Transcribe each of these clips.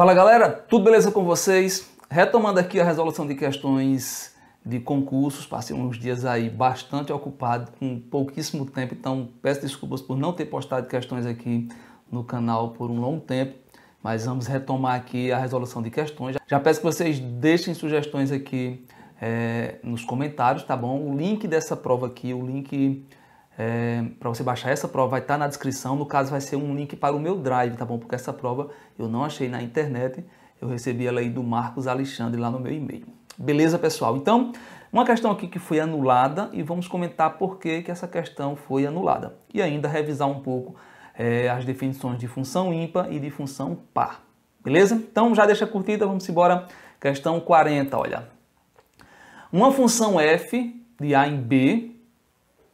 Fala galera, tudo beleza com vocês? Retomando aqui a resolução de questões de concursos, passei uns dias aí bastante ocupado, com pouquíssimo tempo, então peço desculpas por não ter postado questões aqui no canal por um longo tempo, mas vamos retomar aqui a resolução de questões. Já peço que vocês deixem sugestões aqui é, nos comentários, tá bom? O link dessa prova aqui, o link é, para você baixar essa prova, vai estar tá na descrição. No caso, vai ser um link para o meu Drive, tá bom? Porque essa prova eu não achei na internet, eu recebi ela aí do Marcos Alexandre lá no meu e-mail. Beleza, pessoal? Então, uma questão aqui que foi anulada e vamos comentar por que, que essa questão foi anulada. E ainda revisar um pouco é, as definições de função ímpar e de função par. Beleza? Então, já deixa curtida, vamos embora. Questão 40, olha. Uma função f de A em B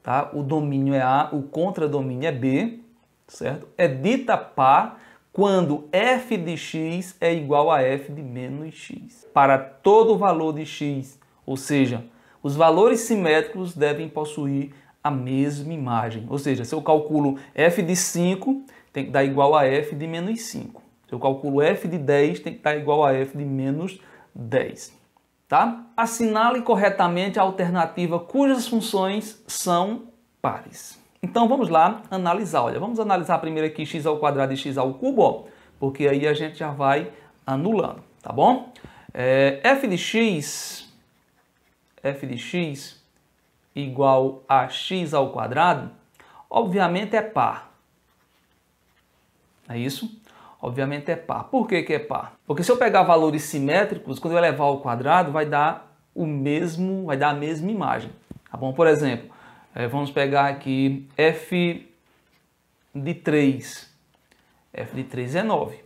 tá? O domínio é A, o contradomínio é B, certo? É dita par quando f de x é igual a f de menos x. Para todo valor de x, ou seja, os valores simétricos devem possuir a mesma imagem. Ou seja, se eu calculo f de 5, tem que dar igual a f de menos 5. Se eu calculo f de 10, tem que dar igual a f de menos 10. Tá? Assinale corretamente a alternativa cujas funções são pares. Então vamos lá analisar. Olha, vamos analisar primeiro aqui x ao quadrado e x ao cubo, ó, porque aí a gente já vai anulando, tá bom? É, f de x, f de x igual a x ao quadrado, obviamente é par. É isso? obviamente é par. Por que, que é par? Porque se eu pegar valores simétricos, quando eu elevar ao quadrado, vai dar o mesmo, vai dar a mesma imagem. Tá bom? Por exemplo, eh, vamos pegar aqui f de 3. f de 3 é 9.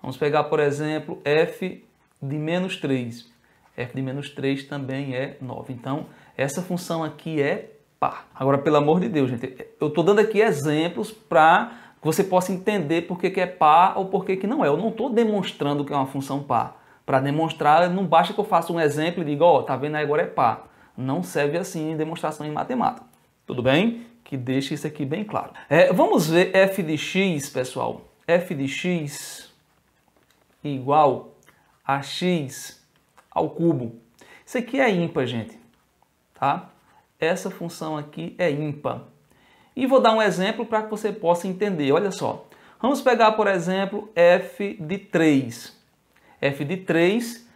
Vamos pegar, por exemplo, f de menos 3. f de menos 3 também é 9. Então, essa função aqui é par. Agora, pelo amor de Deus, gente, eu estou dando aqui exemplos para que você possa entender por que, que é par ou por que, que não é. Eu não estou demonstrando que é uma função par. Para demonstrar, não basta que eu faça um exemplo e diga, ó, oh, tá vendo aí agora é par. Não serve assim em demonstração em matemática. Tudo bem? Que deixe isso aqui bem claro. É, vamos ver f de x, pessoal. f de x igual a x ao cubo. Isso aqui é ímpar, gente. Tá? Essa função aqui é ímpar. E vou dar um exemplo para que você possa entender. Olha só. Vamos pegar, por exemplo, f de 3. f de 3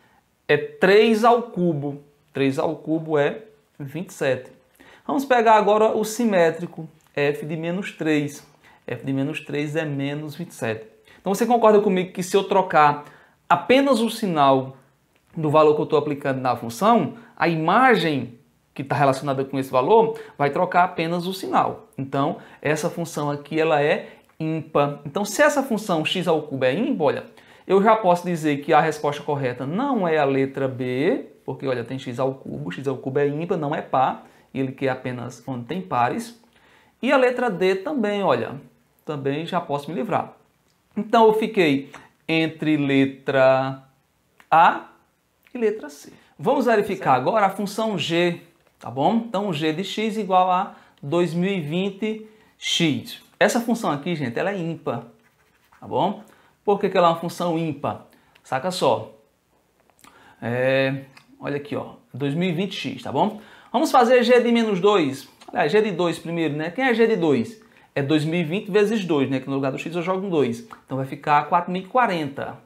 é 3 ao cubo. 3 ao cubo é 27. Vamos pegar agora o simétrico, f de menos 3. f de menos 3 é menos 27. Então você concorda comigo que se eu trocar apenas o sinal do valor que eu estou aplicando na função, a imagem que está relacionada com esse valor, vai trocar apenas o sinal. Então, essa função aqui ela é ímpar. Então, se essa função x ao cubo é ímpar, olha, eu já posso dizer que a resposta correta não é a letra B, porque olha, tem x ao cubo, x ao cubo é ímpar, não é par, ele quer apenas quando tem pares. E a letra D também, olha, também já posso me livrar. Então, eu fiquei entre letra A e letra C. Vamos tá verificar agora a função g tá bom? Então, g de x igual a 2020x. Essa função aqui, gente, ela é ímpar, tá bom? Por que, que ela é uma função ímpar? Saca só. É, olha aqui, ó, 2020x, tá bom? Vamos fazer g de menos 2. Aliás, g de 2 primeiro, né? Quem é g de 2? É 2020 vezes 2, né? Que no lugar do x eu jogo um 2. Então vai ficar 4040,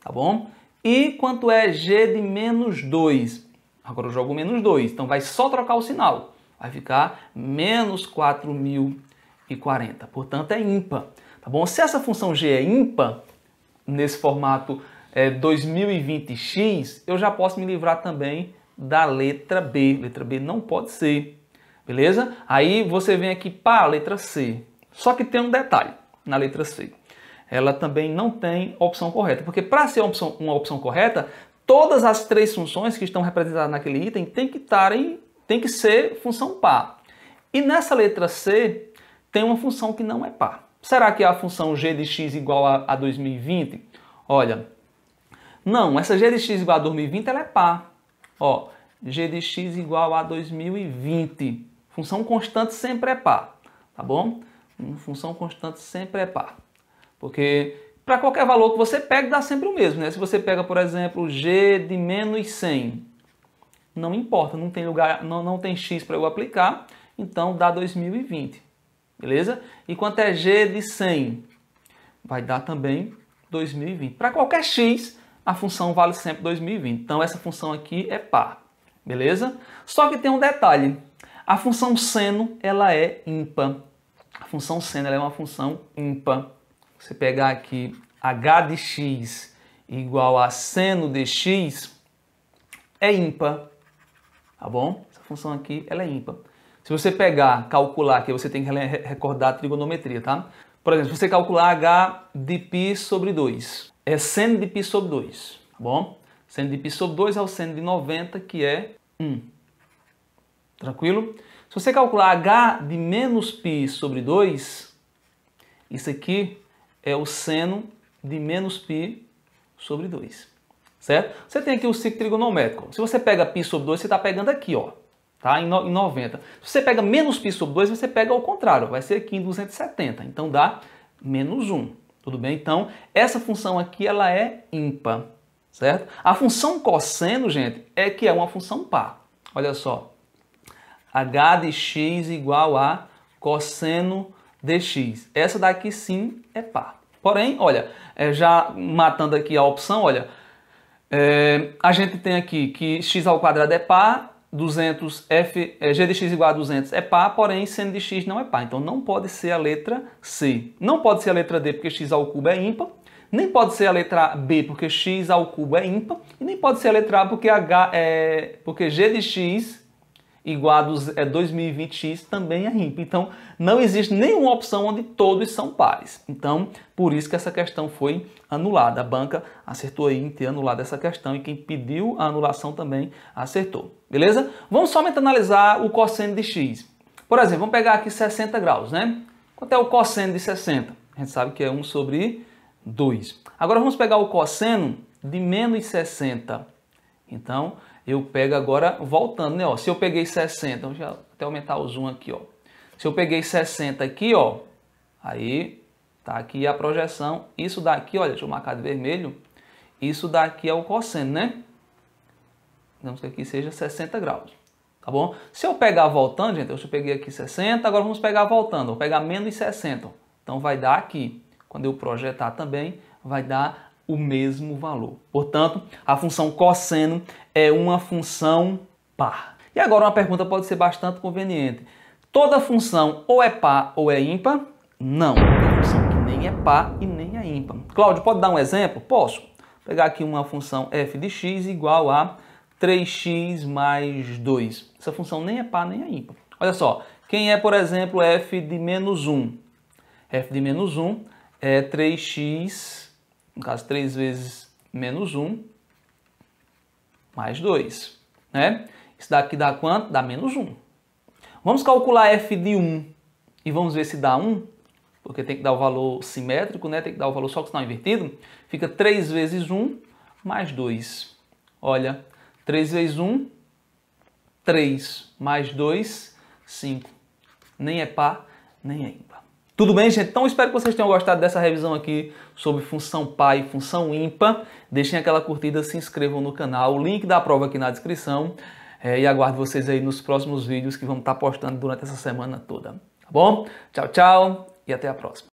tá bom? E quanto é g de menos 2? Agora eu jogo menos 2, então vai só trocar o sinal. Vai ficar menos 4.040. Portanto, é ímpar. Tá bom? Se essa função g é ímpar, nesse formato é, 2020x, eu já posso me livrar também da letra B. Letra B não pode ser. Beleza? Aí você vem aqui para a letra C. Só que tem um detalhe na letra C. Ela também não tem opção correta, porque para ser uma opção, uma opção correta, todas as três funções que estão representadas naquele item têm que, tarem, têm que ser função par. E nessa letra C tem uma função que não é par. Será que é a função g de x igual a, a 2020? Olha, não, essa g de x igual a 2020 ela é par. Ó, g de x igual a 2020. Função constante sempre é par, tá bom? Hum, função constante sempre é par. Porque para qualquer valor que você pega dá sempre o mesmo. Né? Se você pega, por exemplo, g de menos 100, não importa, não tem lugar, não, não tem x para eu aplicar, então dá 2020, beleza? E quanto é g de 100? Vai dar também 2020. Para qualquer x, a função vale sempre 2020. Então essa função aqui é par, beleza? Só que tem um detalhe. A função seno, ela é ímpar. A função seno é uma função ímpar você pegar aqui h de x igual a seno de x, é ímpar, tá bom? Essa função aqui, ela é ímpar. Se você pegar, calcular aqui, você tem que recordar a trigonometria, tá? Por exemplo, se você calcular h de π sobre 2, é seno de π sobre 2, tá bom? Seno de π sobre 2 é o seno de 90, que é 1. Tranquilo? Se você calcular h de menos π sobre 2, isso aqui é o seno de menos π sobre 2. Certo? Você tem aqui o ciclo trigonométrico. Se você pega π sobre 2, você está pegando aqui, ó, tá? em, 90. Se você pega menos π sobre 2, você pega ao contrário, vai ser aqui em 270. Então dá menos 1. Tudo bem? Então, essa função aqui ela é ímpar, certo? A função cosseno, gente, é que é uma função par. Olha só. h de x igual a cosseno dx. Essa daqui sim é par. Porém, olha, é, já matando aqui a opção, olha, é, a gente tem aqui que x ao quadrado é par, 200 f, é, g de x igual a 200 é par, porém sen de x não é par. Então não pode ser a letra C. Não pode ser a letra D porque x ao cubo é ímpar, nem pode ser a letra B porque x ao cubo é ímpar, e nem pode ser a letra A porque, H é, porque g de x igual a é, 2020x também é ímpar. Então, não existe nenhuma opção onde todos são pares. Então, por isso que essa questão foi anulada. A banca acertou aí em ter anulado essa questão e quem pediu a anulação também acertou. Beleza? Vamos somente analisar o cosseno de x. Por exemplo, vamos pegar aqui 60 graus, né? Quanto é o cosseno de 60? A gente sabe que é 1 sobre 2. Agora vamos pegar o cosseno de menos 60 então, eu pego agora, voltando, né? Ó, se eu peguei 60, então deixa eu até aumentar o zoom aqui, ó. Se eu peguei 60 aqui, ó, aí tá aqui a projeção. Isso daqui, olha, deixa eu marcar de vermelho. Isso daqui é o cosseno, né? Digamos que aqui seja 60 graus, tá bom? Se eu pegar voltando, gente, eu já peguei aqui 60, agora vamos pegar voltando, vou pegar menos 60. Então vai dar aqui. Quando eu projetar também, vai dar o mesmo valor. Portanto, a função cosseno é uma função par. E agora uma pergunta pode ser bastante conveniente. Toda função ou é par ou é ímpar? Não. Tem função que nem é par e nem é ímpar. Cláudio, pode dar um exemplo? Posso. Vou pegar aqui uma função f de x igual a 3x mais 2. Essa função nem é par nem é ímpar. Olha só, quem é, por exemplo, f de menos 1? f de menos 1 é 3x no caso 3 vezes menos 1, mais 2, né? Isso daqui dá quanto? Dá menos 1. Vamos calcular f de 1 e vamos ver se dá 1, porque tem que dar o valor simétrico, né? Tem que dar o valor só que sinal é invertido. Fica 3 vezes 1 mais 2. Olha, 3 vezes 1, 3, mais 2, 5. Nem é par, nem é ímpar. Tudo bem, gente? Então espero que vocês tenham gostado dessa revisão aqui sobre função pai, e função ímpar. Deixem aquela curtida, se inscrevam no canal, o link da prova aqui na descrição. É, e aguardo vocês aí nos próximos vídeos que vamos estar postando durante essa semana toda. Tá bom? Tchau, tchau e até a próxima.